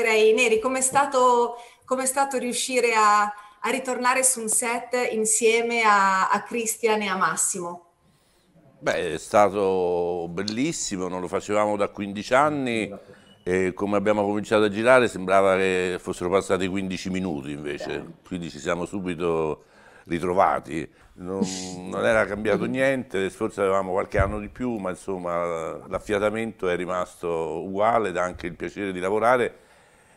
inizierei. Neri, com'è stato, stato riuscire a, a, ritornare su un set insieme a, a Cristian e a Massimo? Beh, è stato bellissimo, non lo facevamo da 15 anni e come abbiamo cominciato a girare sembrava che fossero passati 15 minuti invece, quindi ci siamo subito ritrovati. Non, non era cambiato niente, forse avevamo qualche anno di più, ma insomma l'affiatamento è rimasto uguale, ed anche il piacere di lavorare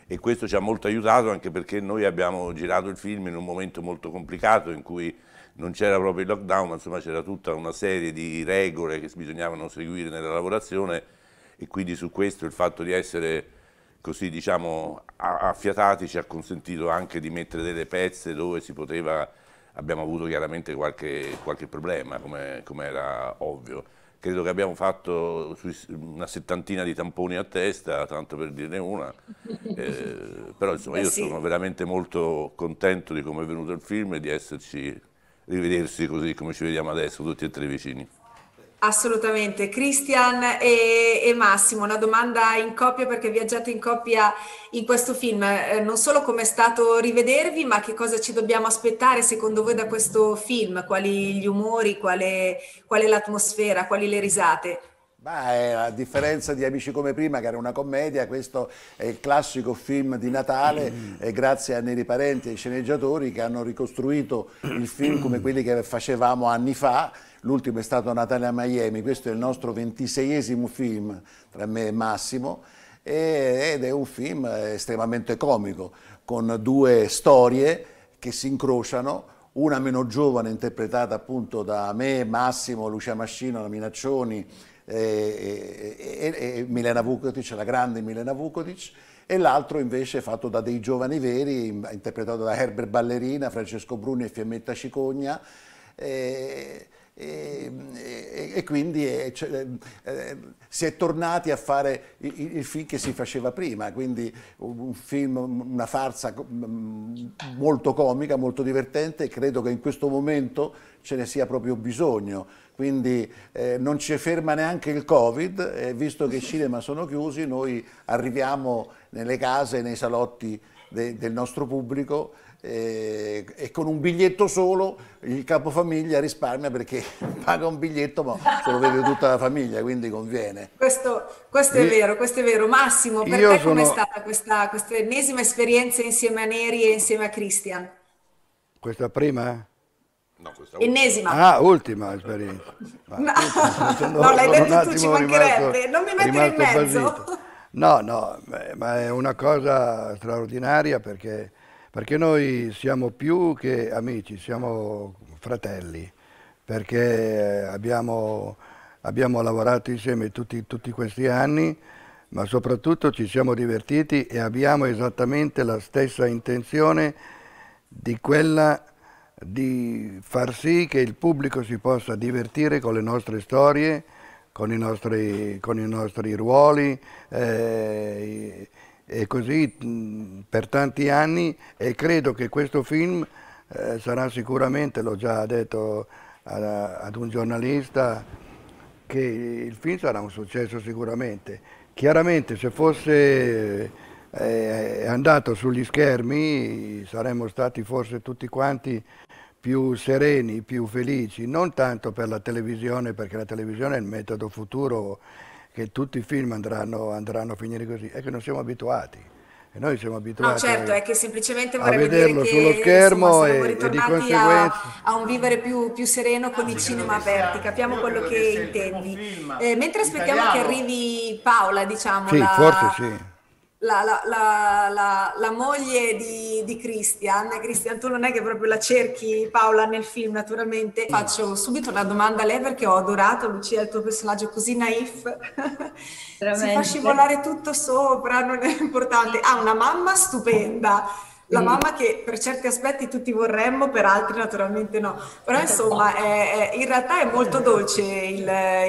e questo ci ha molto aiutato anche perché noi abbiamo girato il film in un momento molto complicato in cui non c'era proprio il lockdown, ma insomma c'era tutta una serie di regole che bisognavano seguire nella lavorazione e quindi su questo il fatto di essere così diciamo affiatati ci ha consentito anche di mettere delle pezze dove si poteva, abbiamo avuto chiaramente qualche, qualche problema come, come era ovvio credo che abbiamo fatto una settantina di tamponi a testa, tanto per dirne una, eh, però insomma eh, io sì. sono veramente molto contento di come è venuto il film e di esserci, rivedersi così come ci vediamo adesso, tutti e tre vicini. Assolutamente. Christian e, e, Massimo, una domanda in coppia perché viaggiate in coppia in questo film. Eh, non solo come è stato rivedervi, ma che cosa ci dobbiamo aspettare secondo voi da questo film? Quali gli umori, qual è, qual è l'atmosfera, quali le risate? Beh, a differenza di Amici come prima, che era una commedia, questo è il classico film di Natale, mm. Eh, grazie a Neri Parenti e ai sceneggiatori che hanno ricostruito il film come quelli che facevamo anni fa. L'ultimo è stato Natale a Miami, questo è il nostro ventiseiesimo film tra me e Massimo ed è un film estremamente comico, con due storie che si incrociano, una meno giovane interpretata appunto da me, Massimo, Lucia Mascino, la Minaccioni, e, e, e Milena Vukotic, la grande Milena Vukotic, e l'altro invece è fatto da dei giovani veri, interpretato da Herbert Ballerina, Francesco Bruni e Fiammetta Cicogna. E e, e, e quindi è, eh, cioè, eh, eh, si è tornati a fare il, il, film che si faceva prima, quindi un film, una farsa molto comica, molto divertente e credo che in questo momento ce ne sia proprio bisogno. Quindi eh, non ci ferma neanche il Covid, eh, visto che i cinema sono chiusi, noi arriviamo nelle case, nei salotti de, del nostro pubblico eh, e con un biglietto solo il capofamiglia risparmia perché paga un biglietto ma se lo vede tutta la famiglia, quindi conviene. Questo, questo è e, vero, questo è vero. Massimo, per te com'è stata questa, questa ennesima esperienza insieme a Neri e insieme a Christian? Questa prima? No, questa Ennesima. Ultima. Ah, ultima esperienza. Ma, no, no l'hai detto tu, ci mancherebbe, rimasto, non mi mettere in mezzo. Basito. No, no, ma è una cosa straordinaria perché perché noi siamo più che amici, siamo fratelli, perché eh, abbiamo, abbiamo lavorato insieme tutti, tutti questi anni, ma soprattutto ci siamo divertiti e abbiamo esattamente la stessa intenzione di quella di far sì che il pubblico si possa divertire con le nostre storie, con i nostri, con i nostri ruoli. Eh, e così per tanti anni e credo che questo film eh, sarà sicuramente, l'ho già detto a, ad un giornalista, che il film sarà un successo sicuramente. Chiaramente se fosse eh, andato sugli schermi saremmo stati forse tutti quanti più sereni, più felici, non tanto per la televisione, perché la televisione è il metodo futuro che tutti i film andranno, andranno a finire così, è che non siamo abituati. E noi siamo abituati no, certo, a, è che semplicemente a vederlo che, sullo schermo insomma, e, e, di conseguenza a, a un vivere più, più sereno con i cinema aperti, capiamo quello che intendi. Eh, mentre aspettiamo italiano. che arrivi Paola, diciamo, sì, la, forse sì la, la, la, la, moglie di, di Christian, Christian tu non è che proprio la cerchi Paola nel film naturalmente, faccio subito una domanda a lei perché ho adorato Lucia il tuo personaggio così naif, Veramente. si fa scivolare tutto sopra, non è importante, ha ah, una mamma stupenda, la mm. mamma che per certi aspetti tutti vorremmo, per altri naturalmente no. Però certo. insomma, è, è, in realtà è molto dolce il,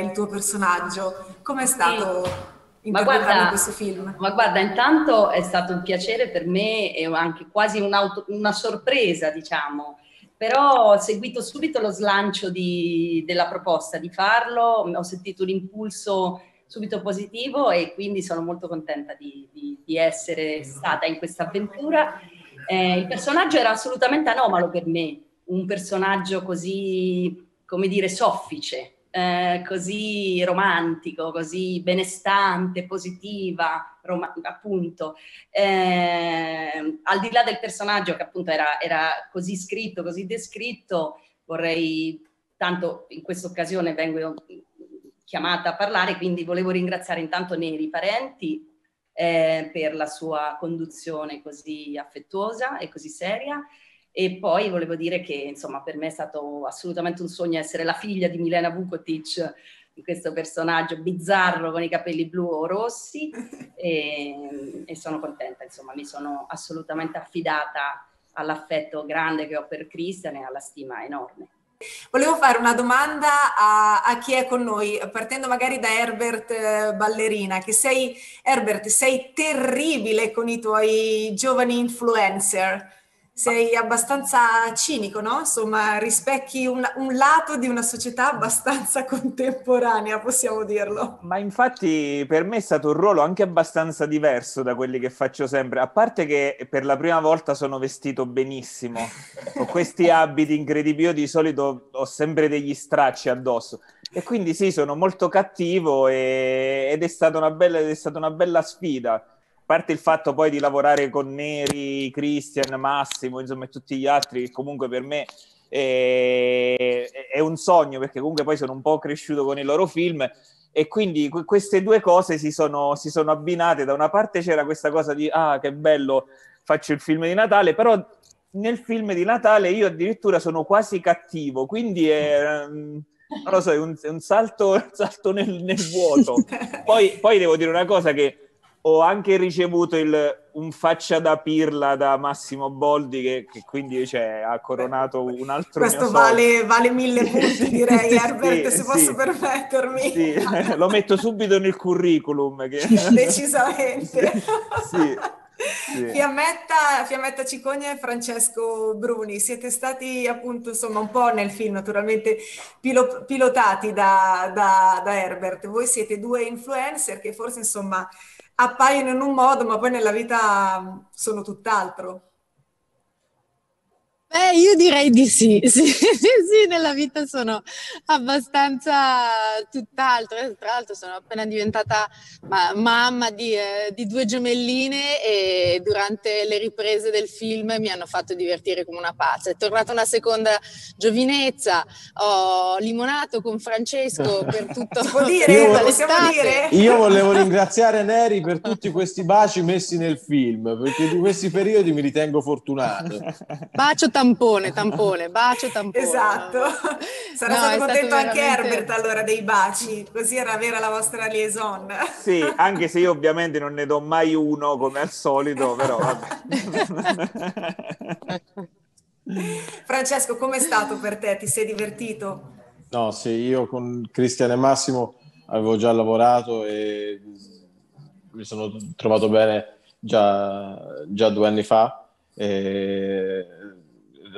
il tuo personaggio. Com'è stato? ma guarda, questo film. Ma guarda, intanto è stato un piacere per me e anche quasi una sorpresa, diciamo. Però ho seguito subito lo slancio di, della proposta di farlo, ho sentito un impulso subito positivo e quindi sono molto contenta di, di, di essere stata in questa avventura. Eh, il personaggio era assolutamente anomalo per me, un personaggio così, come dire, soffice, eh, così romantico, così benestante, positiva, rom- appunto, eh, al di là del personaggio che appunto era, era così scritto, così descritto, vorrei, tanto in questa occasione vengo chiamata a parlare, quindi volevo ringraziare intanto Neri Parenti eh, per la sua conduzione così affettuosa e così seria e poi volevo dire che, insomma, per me è stato assolutamente un sogno essere la figlia di Milena Vukotic, questo personaggio bizzarro con i capelli blu o rossi e, e, sono contenta, insomma, mi sono assolutamente affidata all'affetto grande che ho per Christian e alla stima enorme. Volevo fare una domanda a, a chi è con noi, partendo magari da Herbert eh, Ballerina, che sei, Herbert, sei terribile con i tuoi giovani influencer sei abbastanza cinico, no? Insomma, rispecchi un, un, lato di una società abbastanza contemporanea, possiamo dirlo. Ma infatti per me è stato un ruolo anche abbastanza diverso da quelli che faccio sempre, a parte che per la prima volta sono vestito benissimo, ho questi abiti incredibili, io di solito ho sempre degli stracci addosso. E quindi sì, sono molto cattivo e, ed, è stata una bella, è stata una bella sfida parte il fatto poi di lavorare con Neri, Christian, Massimo, insomma, e tutti gli altri, che comunque per me è, eh, è un sogno, perché comunque poi sono un po' cresciuto con i loro film. E quindi queste due cose si sono, si sono abbinate. Da una parte c'era questa cosa di ah, che bello, faccio il film di Natale, però nel film di Natale io addirittura sono quasi cattivo, quindi è, non lo so, è un, un salto, salto nel, nel, vuoto. Poi, poi, devo dire una cosa che ho anche ricevuto il, un faccia da pirla da Massimo Boldi che, che quindi cioè, ha coronato un altro questo vale, vale, mille punti direi Herbert sì, se sì. posso permettermi sì. lo metto subito nel curriculum che... decisamente sì. Sì. Fiammetta, Fiammetta Cicogne e Francesco Bruni, siete stati appunto insomma un po' nel film naturalmente pilo- pilotati da, da, da Herbert, voi siete due influencer che forse insomma appaiono in un modo ma poi nella vita mm, sono tutt'altro. Beh, io direi di sì. sì, sì, nella vita sono abbastanza tutt'altro, tra l'altro sono appena diventata mamma di, eh, di, due gemelline e durante le riprese del film mi hanno fatto divertire come una pazza. È tornata una seconda giovinezza, ho limonato con Francesco per tutto si può dire, io, volevo ringraziare Neri per tutti questi baci messi nel film, perché in questi periodi mi ritengo fortunato. Bacio tampone, tampone, bacio tampone. Esatto, sarà no, stato contento stato anche veramente... Herbert allora dei baci, così era vera la vostra liaison. Sì, anche se io ovviamente non ne do mai uno come al solito, però vabbè. Francesco, com'è stato per te? Ti sei divertito? No, sì, io con Cristian e Massimo avevo già lavorato e mi sono trovato bene già, già due anni fa. E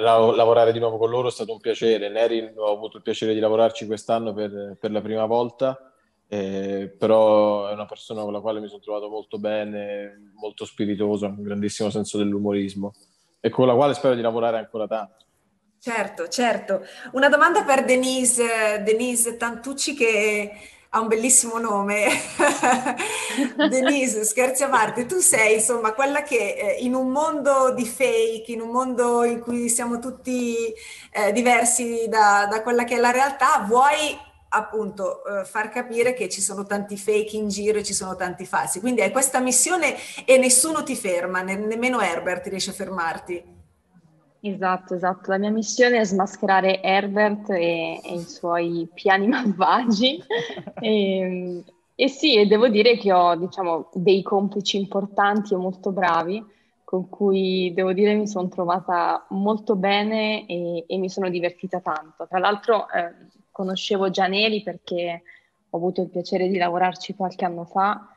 lavorare di nuovo con loro è stato un piacere. Neri ho avuto il piacere di lavorarci quest'anno per, per la prima volta, eh, però è una persona con la quale mi sono trovato molto bene, molto spiritosa, un grandissimo senso dell'umorismo e con la quale spero di lavorare ancora tanto. Certo, certo. Una domanda per Denise, Denise Tantucci che ha un bellissimo nome, Denise, scherzi a parte, tu sei insomma quella che eh, in un mondo di fake, in un mondo in cui siamo tutti eh, diversi da, da quella che è la realtà, vuoi appunto eh, far capire che ci sono tanti fake in giro e ci sono tanti falsi. Quindi hai questa missione e nessuno ti ferma, ne- nemmeno Herbert riesce a fermarti. Esatto, esatto. La mia missione è smascherare Herbert e, e i suoi piani malvagi. e, ehm, e, sì, e devo dire che ho diciamo, dei complici importanti e molto bravi con cui devo dire mi sono trovata molto bene e, e mi sono divertita tanto. Tra l'altro eh, conoscevo Neri perché ho avuto il piacere di lavorarci qualche anno fa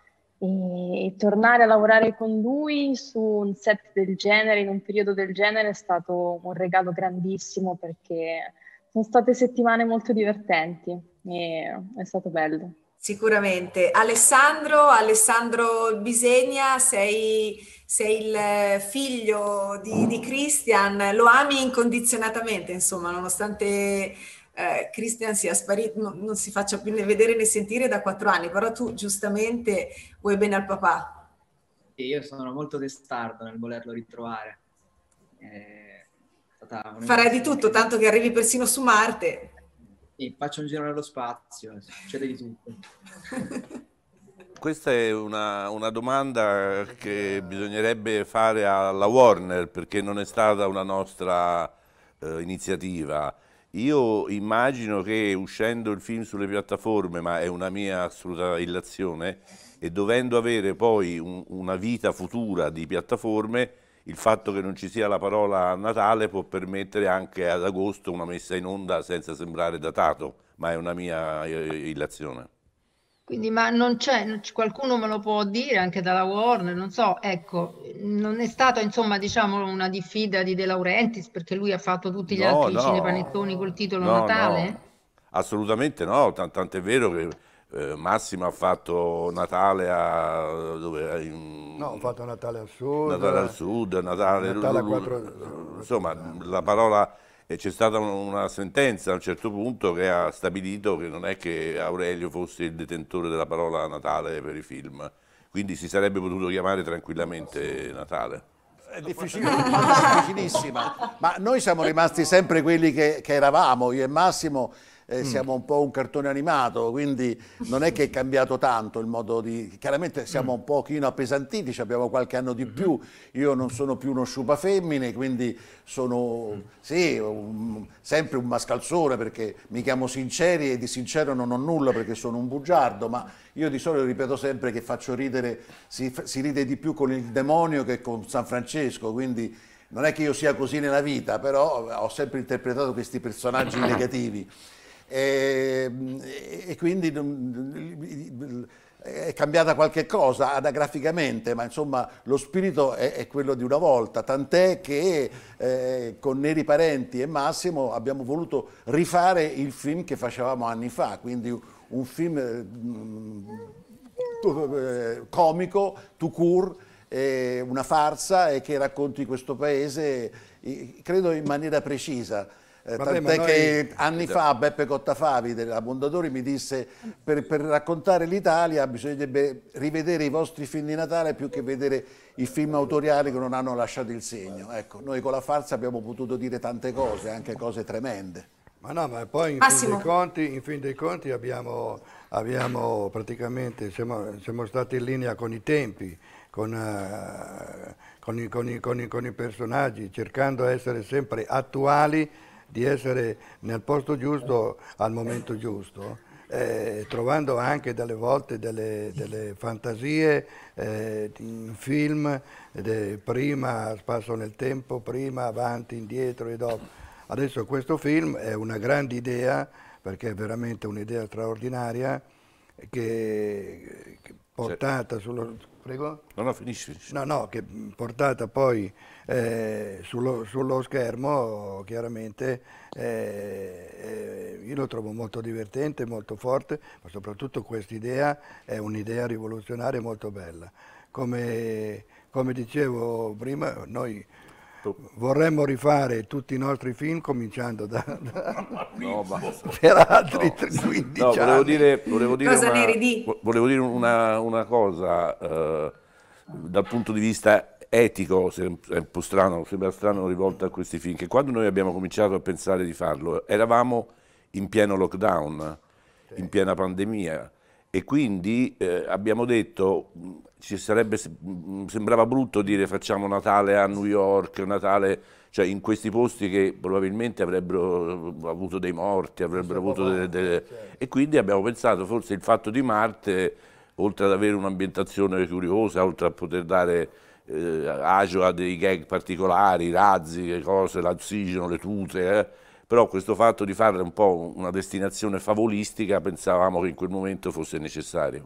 e, tornare a lavorare con lui su un set del genere, in un periodo del genere, è stato un regalo grandissimo perché sono state settimane molto divertenti e è stato bello. Sicuramente. Alessandro, Alessandro Bisegna, sei, sei il figlio di, di Christian, lo ami incondizionatamente, insomma, nonostante eh, Christian sia sparito, non, non si faccia più né vedere né sentire da quattro anni, però tu giustamente vuoi bene al papà. Sì, io sono molto testardo nel volerlo ritrovare. Eh, Farai di tutto, tanto che arrivi persino su Marte. Sì, faccio un giro nello spazio, succede di tutto. Questa è una, una, domanda che bisognerebbe fare alla Warner perché non è stata una nostra eh, iniziativa. Io immagino che uscendo il film sulle piattaforme, ma è una mia assoluta illazione, e dovendo avere poi un, una vita futura di piattaforme, il fatto che non ci sia la parola a Natale può permettere anche ad agosto una messa in onda senza sembrare datato, ma è una mia eh, illazione. Quindi, ma non c'è, qualcuno me lo può dire anche dalla Warner, non so, ecco, non è stata insomma diciamo una diffida di De Laurentiis perché lui ha fatto tutti gli no, altri no, cinepanettoni col titolo no, Natale? No. Assolutamente no, Tant tant'è vero che eh, Massimo ha fatto Natale a... Dove, in, no, ha fatto Natale al Sud. Natale al Sud, Natale... Natale a quattro... Insomma, la parola e c'è stata una sentenza a un certo punto che ha stabilito che non è che Aurelio fosse il detentore della parola Natale per i film, quindi si sarebbe potuto chiamare tranquillamente Natale. È difficilissima, ma noi siamo rimasti sempre quelli che, che eravamo, io e Massimo, eh, mm. siamo un po' un cartone animato, quindi non è che è cambiato tanto il modo di... Chiaramente siamo mm. un pochino appesantiti, abbiamo qualche anno di mm-hmm. più, io non sono più uno sciupa femmine, quindi sono mm. sì, un, sempre un mascalzone perché mi chiamo Sinceri e di sincero non ho nulla perché sono un bugiardo, ma io di solito ripeto sempre che faccio ridere, si, si ride di più con il demonio che con San Francesco, quindi non è che io sia così nella vita, però ho sempre interpretato questi personaggi negativi. Ehm, e, e quindi è cambiata qualche cosa anagraficamente, ma insomma lo spirito è, è quello di una volta, tant'è che eh, con Neri Parenti e Massimo abbiamo voluto rifare il film che facevamo anni fa, quindi un film eh, comico, tout court, eh, una farsa e che racconti questo paese, credo in maniera precisa. Eh, Vabbè, tant'è noi... che anni esatto. fa Beppe Cottafavi della Mondadori mi disse per, per raccontare l'Italia bisognerebbe rivedere i vostri film di Natale più che vedere i film autoriali che non hanno lasciato il segno. Ecco, noi con la farsa abbiamo potuto dire tante cose, anche cose tremende. Ma no, ma poi in, fin dei, conti, in fin dei conti, abbiamo, abbiamo praticamente, siamo, siamo, stati in linea con i tempi, con, uh, con, i, con, i, con i personaggi, cercando di essere sempre attuali di essere nel posto giusto al momento giusto. Eh, trovando anche delle volte delle, delle fantasie eh, in film, de, prima spasso nel tempo, prima avanti, indietro e dopo. Adesso questo film è una grande idea, perché è veramente un'idea straordinaria, che, che portata sullo, prego? No, no, finisci, finisci. No, no, che portata poi eh, sullo, sullo, schermo, chiaramente eh, eh io lo trovo molto divertente, molto forte, ma soprattutto questa idea è un'idea rivoluzionaria molto bella. Come, come dicevo prima, noi Certo. Vorremmo rifare tutti i nostri film cominciando da, da no, per altri no. 15 no, volevo anni. Dire, volevo dire, cosa una, volevo dire una, una cosa eh, dal punto di vista etico, è un po' strano, sembra strano rivolto a questi film, che quando noi abbiamo cominciato a pensare di farlo eravamo in pieno lockdown, sì. in piena pandemia e quindi eh, abbiamo detto, sarebbe, mm, sembrava brutto dire facciamo Natale a New York, Natale cioè in questi posti che probabilmente avrebbero eh, avuto dei morti, avrebbero avuto delle, delle... E quindi abbiamo pensato forse il fatto di Marte, oltre ad avere un'ambientazione curiosa, oltre a poter dare eh, agio a dei gag particolari, razzi, le cose, l'ossigeno, le tute, eh, però questo fatto di fare un po' una destinazione favolistica pensavamo che in quel momento fosse necessario.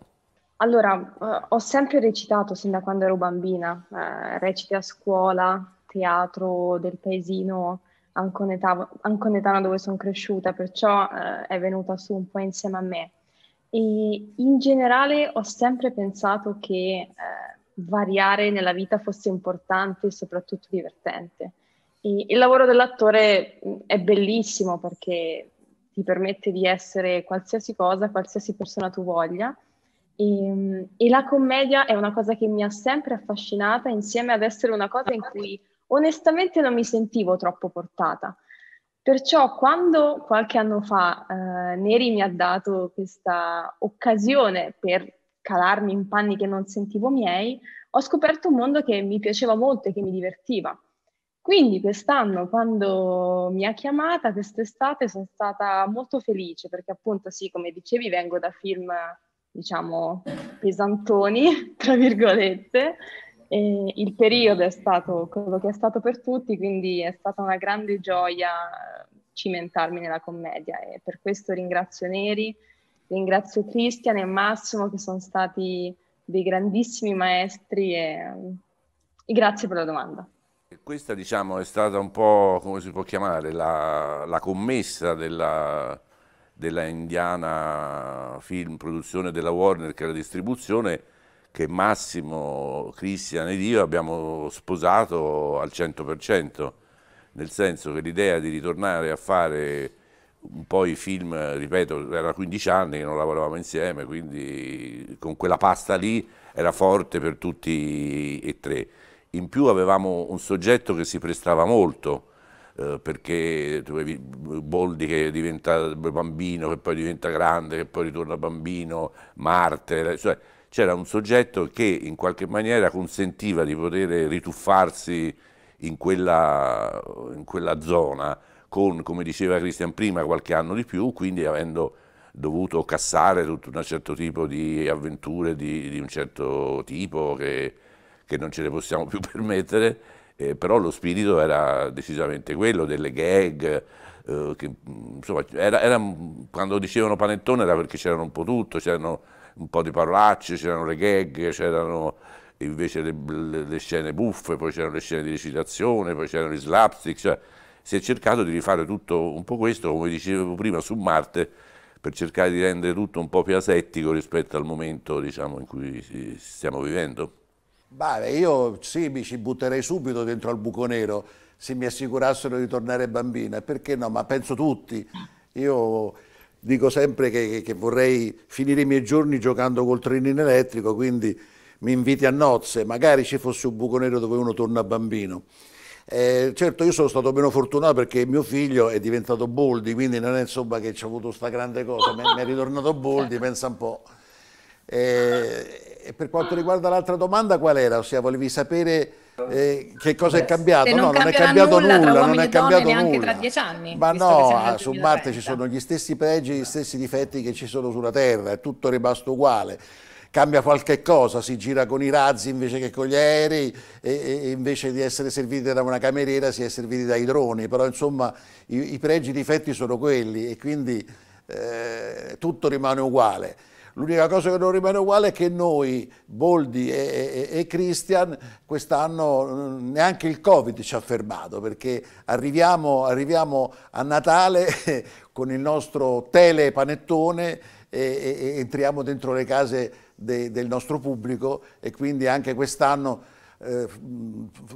Allora, eh, ho sempre recitato sin da quando ero bambina, eh, recite a scuola, teatro del paesino anconetano, anconetano dove sono cresciuta, perciò eh, è venuta su un po' insieme a me. E in generale ho sempre pensato che eh, variare nella vita fosse importante e soprattutto divertente. Il lavoro dell'attore mm, è bellissimo perché ti permette di essere qualsiasi cosa, qualsiasi persona tu voglia. E, ehm, e, la commedia è una cosa che mi ha sempre affascinata, insieme ad essere una cosa in cui onestamente non mi sentivo troppo portata. Perciò quando qualche anno fa eh, Neri mi ha dato questa occasione per calarmi in panni che non sentivo miei, ho scoperto un mondo che mi piaceva molto e che mi divertiva. Quindi quest'anno quando mi ha chiamata, quest'estate, sono stata molto felice perché appunto sì, come dicevi, vengo da film, diciamo, pesantoni, tra virgolette. E il periodo è stato quello che è stato per tutti, quindi è stata una grande gioia eh, cimentarmi nella commedia e per questo ringrazio Neri, ringrazio Cristian e Massimo che sono stati dei grandissimi maestri e grazie per la domanda. Questa diciamo, è stata un po', come si può chiamare, la, la commessa della, della, Indiana Film Produzione della Warner, che è la distribuzione, che Massimo, Cristian ed io abbiamo sposato al 100%, nel senso che l'idea di ritornare a fare un po' i film, ripeto, era 15 anni che non lavoravamo insieme, quindi con quella pasta lì era forte per tutti e tre in più avevamo un soggetto che si prestava molto, eh, perché avevi Boldi che diventa bambino, che poi diventa grande, che poi ritorna bambino, Marte, eh, cioè, c'era un soggetto che in qualche maniera consentiva di poter rituffarsi in quella, in quella zona con, come diceva Cristian prima, qualche anno di più, quindi avendo dovuto cassare tutto un certo tipo di avventure di, di un certo tipo che che non ce le possiamo più permettere, eh, però lo spirito era decisamente quello, delle gag, eh, che, mm, insomma, era, era, mm, quando dicevano panettone era perché c'erano un po' tutto, c'erano un po' di parolacce, c'erano le gag, c'erano invece le, le, le, scene buffe, poi c'erano le scene di recitazione, poi c'erano gli slapstick, cioè si è cercato di rifare tutto un po' questo, come dicevo prima, su Marte, per cercare di rendere tutto un po' più asettico rispetto al momento diciamo, in cui stiamo vivendo. Beh, io sì, mi ci butterei subito dentro al buco nero se mi assicurassero di tornare bambina, perché no? Ma penso tutti. Io dico sempre che, che vorrei finire i miei giorni giocando col trenino elettrico, quindi mi inviti a nozze, magari ci fosse un buco nero dove uno torna bambino. Eh, certo, io sono stato meno fortunato perché mio figlio è diventato Boldi, quindi non è insomma che ci ha avuto questa grande cosa, mi, mi è ritornato Boldi, certo. pensa un po'. Eh, e per quanto riguarda l'altra domanda, qual era? Ossia, volevi sapere eh, che cosa è cambiato? No, non è cambiato nulla, nulla non è cambiato nulla. tra dieci anni. Ma no, su Marte ci sono gli stessi pregi, gli stessi difetti che ci sono sulla Terra, è tutto rimasto uguale cambia qualche cosa, si gira con i razzi invece che con gli aerei e, e invece di essere serviti da una cameriera si è serviti dai droni, però insomma i, i pregi e i difetti sono quelli e quindi eh, tutto rimane uguale. L'unica cosa che non rimane uguale è che noi, Boldi e, e, e Christian, quest'anno mm, neanche il Covid ci ha fermato perché arriviamo, arriviamo a Natale con il nostro telepanettone e, e entriamo dentro le case de, del nostro pubblico e quindi anche quest'anno eh,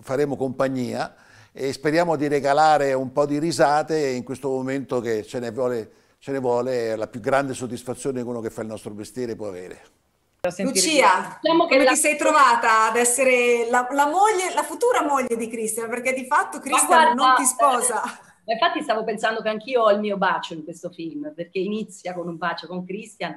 faremo compagnia e speriamo di regalare un po' di risate in questo momento che ce ne vuole ce ne vuole la più grande soddisfazione che uno che fa il nostro mestiere può avere. Lucia, diciamo come la... ti sei trovata ad essere la, la, moglie, la futura moglie di Cristian? Perché di fatto Cristian non ti sposa. Eh, infatti stavo pensando che anch'io ho il mio bacio in questo film, perché inizia con un bacio con Cristian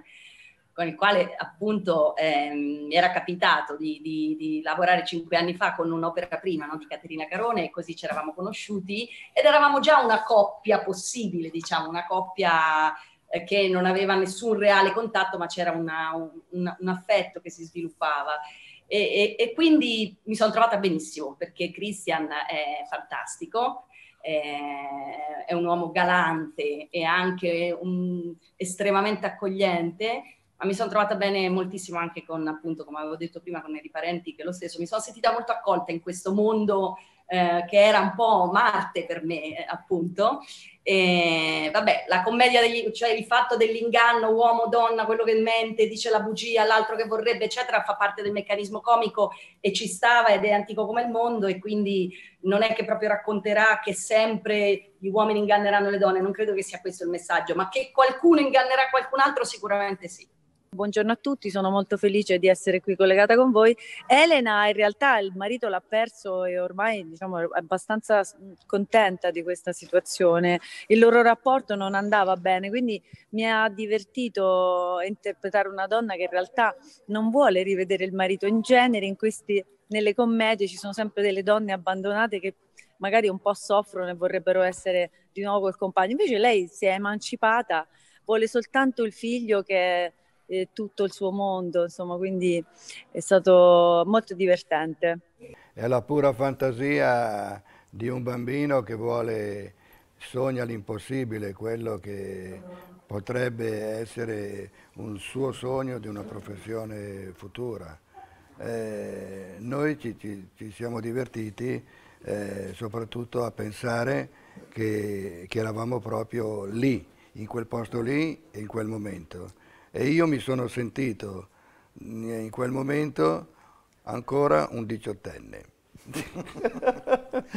con il quale appunto ehm, mi era capitato di, di, di, lavorare cinque anni fa con un'opera prima no? di Caterina Carone e così ci eravamo conosciuti ed eravamo già una coppia possibile, diciamo, una coppia eh, che non aveva nessun reale contatto, ma c'era una, un, un, affetto che si sviluppava. E, e, e quindi mi sono trovata benissimo perché Christian è fantastico, è, eh, è un uomo galante e anche un, estremamente accogliente ma mi sono trovata bene moltissimo anche con, appunto, come avevo detto prima, con i parenti, che lo stesso, mi sono sentita molto accolta in questo mondo eh, che era un po' Marte per me, eh, appunto. E, vabbè, la commedia, degli, cioè il fatto dell'inganno uomo-donna, quello che mente, dice la bugia, l'altro che vorrebbe, eccetera, fa parte del meccanismo comico e ci stava ed è antico come il mondo e quindi non è che proprio racconterà che sempre gli uomini inganneranno le donne, non credo che sia questo il messaggio, ma che qualcuno ingannerà qualcun altro sicuramente sì. Buongiorno a tutti, sono molto felice di essere qui collegata con voi. Elena in realtà il marito l'ha perso e ormai diciamo, è abbastanza contenta di questa situazione. Il loro rapporto non andava bene, quindi mi ha divertito interpretare una donna che in realtà non vuole rivedere il marito. In genere in questi, nelle commedie ci sono sempre delle donne abbandonate che magari un po' soffrono e vorrebbero essere di nuovo col compagno. Invece lei si è emancipata, vuole soltanto il figlio che eh, tutto il suo mondo, insomma, quindi è stato molto divertente. È la pura fantasia di un bambino che vuole, sogna l'impossibile, quello che potrebbe essere un suo sogno di una professione futura. Eh, noi ci, ci, ci, siamo divertiti eh, soprattutto a pensare che, che eravamo proprio lì, in quel posto lì, e in quel momento. E io mi sono sentito eh, in quel momento ancora un diciottenne.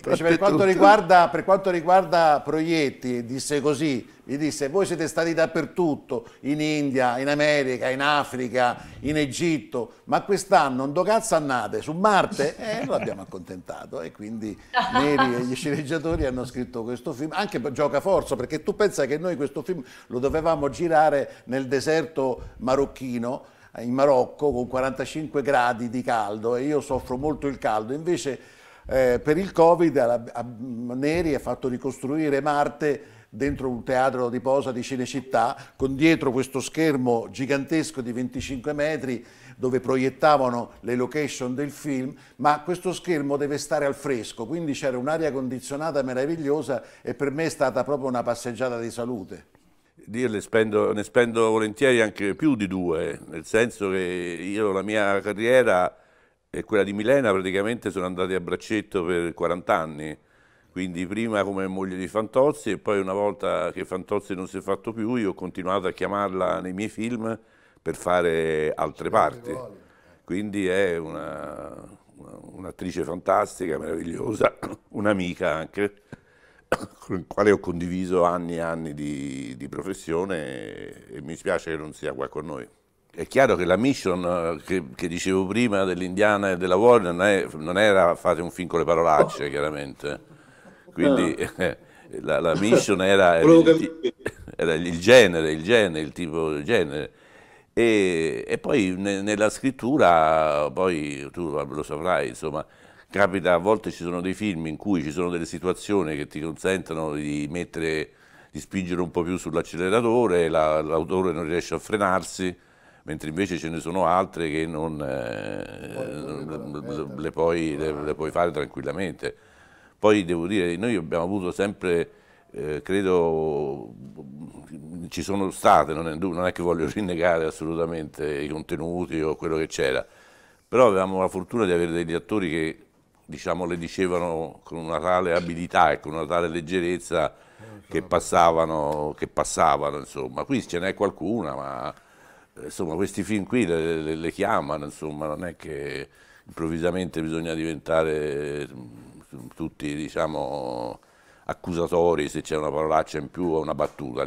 per, quanto riguarda, per, quanto riguarda, Proietti, disse così, mi disse voi siete stati dappertutto, in India, in America, in Africa, in Egitto, ma quest'anno un cazzo annate su Marte? E eh, lo abbiamo accontentato e quindi Neri e gli sceneggiatori hanno scritto questo film, anche per gioca forza, perché tu pensa che noi questo film lo dovevamo girare nel deserto marocchino, in Marocco con 45 gradi di caldo e io soffro molto il caldo, invece eh, per il Covid a, a Neri ha fatto ricostruire Marte dentro un teatro di posa di Cinecittà, con dietro questo schermo gigantesco di 25 metri dove proiettavano le location del film, ma questo schermo deve stare al fresco, quindi c'era un'aria condizionata meravigliosa e per me è stata proprio una passeggiata di salute. Dirle, spendo, ne spendo volentieri anche più di due, nel senso che io la mia carriera e quella di Milena praticamente sono andati a braccetto per 40 anni, quindi prima come moglie di Fantozzi e poi una volta che Fantozzi non si è fatto più io ho continuato a chiamarla nei miei film per fare altre parti. Quindi è un'attrice una, un fantastica, meravigliosa, un'amica anche, con la quale ho condiviso anni e anni di, di professione e, e mi spiace che non sia qua con noi è chiaro che la mission eh, che, che dicevo prima dell'Indiana e della Warner non, è, non, era fate un film con le parolacce, oh. chiaramente. Quindi eh. la, la, mission era, il, era il, genere, il genere, il tipo di genere. E, e poi ne, nella scrittura, poi tu lo saprai, insomma, capita a volte ci sono dei film in cui ci sono delle situazioni che ti consentono di mettere di spingere un po' più sull'acceleratore, l'autore non riesce a frenarsi, mentre invece ce ne sono altre che non, eh, le, puoi, le, le, puoi, fare tranquillamente. Poi devo dire, noi abbiamo avuto sempre, eh, credo, ci sono state, non è, non è che voglio rinnegare assolutamente i contenuti o quello che c'era, però avevamo la fortuna di avere degli attori che diciamo, le dicevano con una tale abilità e con una tale leggerezza eh, che esatto. passavano, che passavano insomma. Qui ce n'è qualcuna, ma insomma questi film qui le, le, le chiamano, insomma, non è che improvvisamente bisogna diventare mm, tutti diciamo, accusatori se c'è una parolaccia in più o una battuta,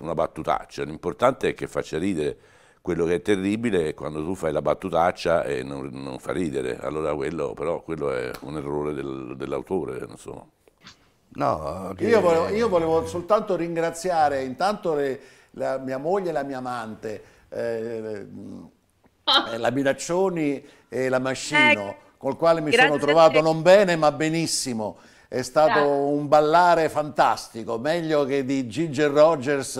una battutaccia, l'importante è che faccia ridere quello che è terribile è quando tu fai la battutaccia e non, non fa ridere, allora quello però quello è un errore del, dell'autore, insomma. No, che... io, volevo, io, volevo, soltanto ringraziare intanto le, la mia moglie e la mia amante eh, eh, mm, eh, la Minaccioni e la Mascino, eh, col quale mi sono trovato non bene ma benissimo. È stato un ballare fantastico, meglio che di Ginger Rogers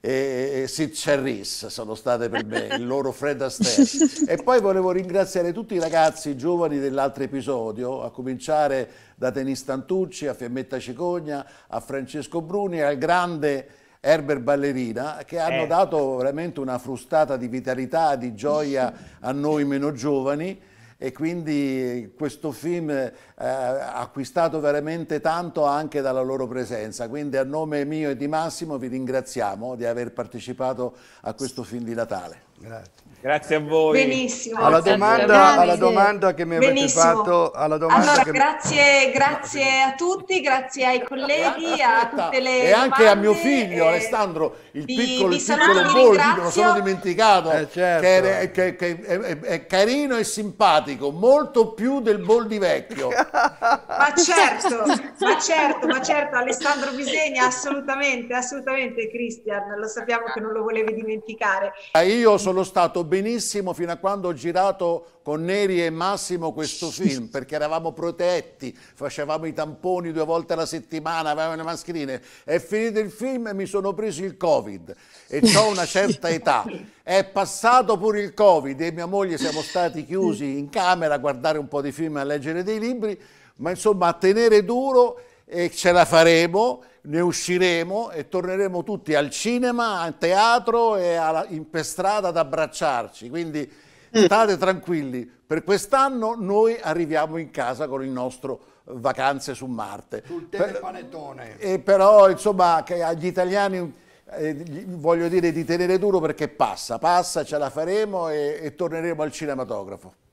e, e Sid Charisse sono state per me, il loro Fred Astaire. e poi volevo ringraziare tutti i ragazzi giovani dell'altro episodio, a cominciare da Tenis Tantucci, a Fiammetta Cicogna, a Francesco Bruni, al grande Herbert Ballerina, che hanno eh. dato veramente una frustata di vitalità, di gioia a noi meno giovani e quindi questo film eh, ha acquistato veramente tanto anche dalla loro presenza. Quindi a nome mio e di Massimo vi ringraziamo di aver partecipato a questo film di Natale. Grazie. Grazie a voi. Benissimo. Alla domanda, alla domanda che mi avete Benissimo. fatto. allora, che... grazie, grazie a tutti, grazie ai colleghi, a tutte le. E anche a mio figlio eh, Alessandro, il vi, piccolo, vi il piccolo Boldi, me lo sono dimenticato. Eh, certo. che, è, che, è, è, carino e simpatico, molto più del Boldi vecchio. ma certo, ma certo, ma certo, Alessandro Bisegna, assolutamente, assolutamente, Cristian, lo sappiamo che non lo volevi dimenticare. Io sono sono stato benissimo fino a quando ho girato con Neri e Massimo questo film, perché eravamo protetti, facevamo i tamponi due volte alla settimana, avevamo le mascherine. È finito il film e mi sono preso il Covid e ho una certa età. È passato pure il Covid e mia moglie siamo stati chiusi in camera a guardare un po' di film e a leggere dei libri, ma insomma a tenere duro e eh, ce la faremo ne usciremo e torneremo tutti al cinema, al teatro e alla, in strada ad abbracciarci. Quindi mm. state tranquilli, per quest'anno noi arriviamo in casa con il nostro vacanze su Marte. Sul telepanettone. e però insomma agli italiani eh, voglio dire di tenere duro perché passa, passa, ce la faremo e, e torneremo al cinematografo.